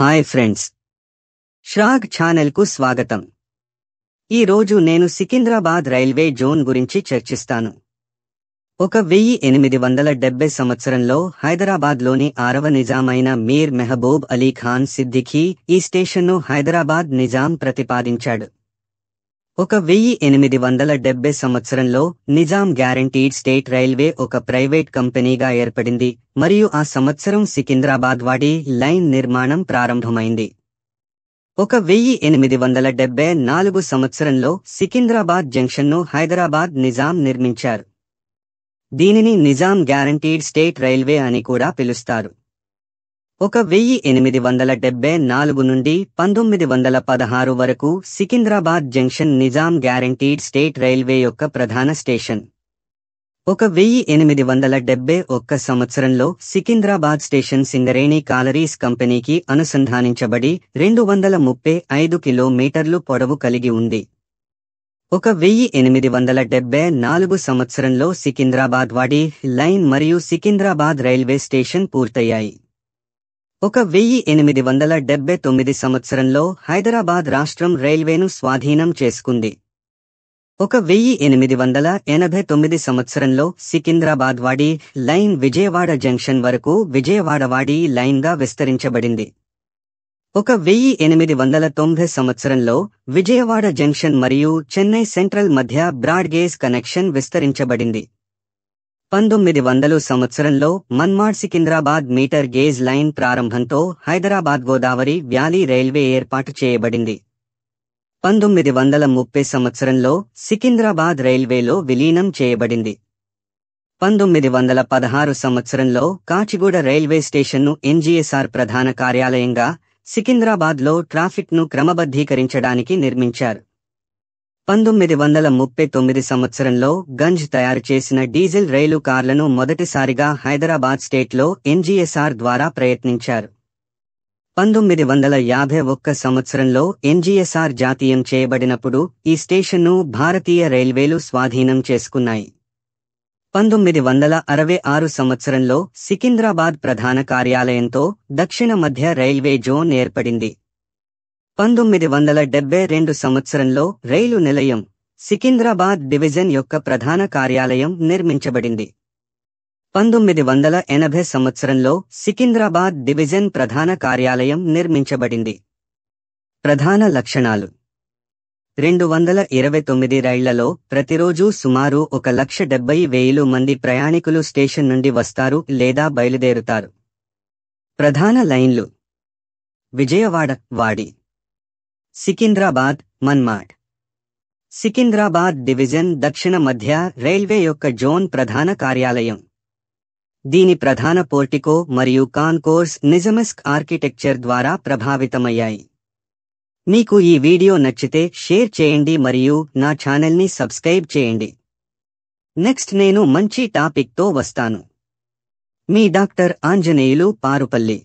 hi friends ష్రాగ్ ఛానల్కు స్వాగతం ఈరోజు నేను సికింద్రాబాద్ రైల్వే జోన్ గురించి చర్చిస్తాను ఒక వెయ్యి ఎనిమిది వందల డెబ్బై సంవత్సరంలో హైదరాబాద్లోని ఆరవ నిజామైన మీర్ మెహబూబ్ అలీ ఖాన్ సిద్దిఖీ ఈ స్టేషన్ను హైదరాబాద్ నిజాం ప్రతిపాదించాడు ఒక వెయ్యి ఎనిమిది వందల డెబ్బై సంవత్సరంలో నిజాం గ్యారంటీడ్ స్టేట్ రైల్వే ఒక ప్రైవేట్ కంపెనీగా ఏర్పడింది మరియు ఆ సంవత్సరం సికింద్రాబాద్ వాడి లైన్ నిర్మాణం ప్రారంభమైంది ఒక వెయ్యి ఎనిమిది వందల డెబ్బై నాలుగు సంవత్సరంలో సికింద్రాబాద్ జంక్షన్ను హైదరాబాద్ నిజాం నిర్మించారు దీనిని నిజాం గ్యారంటీడ్ స్టేట్ రైల్వే అని కూడా పిలుస్తారు ఒక వెయ్యి ఎనిమిది వందల డెబ్బై నాలుగు నుండి పంతొమ్మిది వందల పదహారు వరకు Secunderabad junction Nizam guaranteed state railway యొక్క ప్రధాన స్టేషన్ ఒక వెయ్యి ఎనిమిది వందల డెబ్బై ఒక్క సంవత్సరంలో సికింద్రాబాద్ స్టేషన్ సింగరేణి కాలరీస్ కంపెనీకి అనుసంధానించబడి రెండు వందల ముప్పై ఐదు కిలోమీటర్లు పొడవు కలిగి ఉంది ఒక వెయ్యి ఎనిమిది వందల డెబ్బై నాలుగు సంవత్సరంలో సికింద్రాబాద్ వాడి లైన్ మరియు సికింద్రాబాద్ రైల్వే స్టేషన్ పూర్తయ్యాయి ఒక వెయ్యి ఎనిమిది వందల డెబ్బై తొమ్మిది సంవత్సరంలో హైదరాబాద్ రాష్ట్రం రైల్వేను స్వాధీనం చేసుకుంది ఒక వెయ్యి ఎనిమిది వందల ఎనభై తొమ్మిది సంవత్సరంలో సికింద్రాబాద్ వాడి లైన్ విజయవాడ జంక్షన్ వరకు విజయవాడ వాడి లైన్గా విస్తరించబడింది ఒక వెయ్యి ఎనిమిది వందల తొంభై సంవత్సరంలో విజయవాడ జంక్షన్ మరియు చెన్నై సెంట్రల్ మధ్య బ్రాడ్గేజ్ కనెక్షన్ విస్తరించబడింది పంతొమ్మిది వందలు సంవత్సరంలో Manmad Secunderabad metre gauge line ప్రారంభంతో హైదరాబాద్ గోదావరి వ్యాలీ రైల్వే ఏర్పాటు చేయబడింది పంతొమ్మిది వందల ముప్పై సంవత్సరంలో సికింద్రాబాద్ రైల్వేలో విలీనం చేయబడింది పంతొమ్మిది వందల పదహారు సంవత్సరంలో కాచిగూడ రైల్వే స్టేషన్ను ఎన్జీఎస్ఆర్ ప్రధాన కార్యాలయంగా సికింద్రాబాద్లో ట్రాఫిక్ను క్రమబద్ధీకరించడానికి నిర్మించారు పంతొమ్మిది వందల ముప్పై తొమ్మిది సంవత్సరంలో గంజ్ తయారు చేసిన డీజిల్ రైలు కార్లను మొదటిసారిగా హైదరాబాద్ స్టేట్లో ఎన్జీఎస్ఆర్ ద్వారా ప్రయత్నించారు పంతొమ్మిది వందల యాభై ఒక్క సంవత్సరంలో ఎన్జీఎస్ఆర్ జాతీయం చేయబడినప్పుడు ఈ స్టేషన్ను భారతీయ రైల్వేలు స్వాధీనం చేసుకున్నాయి పంతొమ్మిది వందల అరవై ఆరు సంవత్సరంలో సికింద్రాబాద్ ప్రధాన కార్యాలయంతో దక్షిణ మధ్య రైల్వే జోన్ ఏర్పడింది పంతొమ్మిది వందల డెబ్బై రెండు సంవత్సరంలో రైలు నిలయం సికింద్రాబాద్ డివిజన్ యొక్క ప్రధాన కార్యాలయం నిర్మించబడింది పంతొమ్మిది వందల ఎనభై సంవత్సరంలో సికింద్రాబాద్ డివిజన్ ప్రధాన కార్యాలయం నిర్మించబడింది ప్రధాన లక్షణాలు రెండు వందల ఇరవై తొమ్మిది రైళ్లలో ప్రతిరోజు సుమారు ఒక లక్ష డెబ్బై వేలు మంది ప్రయాణికులు స్టేషన్ నుండి వస్తారు లేదా బయలుదేరుతారు ప్రధాన లైన్లు విజయవాడ వాడి సికింద్రాబాద్ మన్మాడ్ సికింద్రాబాద్ డివిజన్ దక్షిణ మధ్య రైల్వే యొక్క జోన్ ప్రధాన కార్యాలయం దీని ప్రధాన పోర్టికో మరియు కాన్కోర్స్ నిజమిస్క్ ఆర్కిటెక్చర్ ద్వారా ప్రభావితమయ్యాయి మీకు ఈ వీడియో నచ్చితే షేర్ చేయండి మరియు నా ఛానల్ని సబ్స్క్రైబ్ చేయండి నెక్స్ట్ నేను మంచి టాపిక్తో వస్తాను మీ డాక్టర్ ఆంజనేయులు పారుపల్లి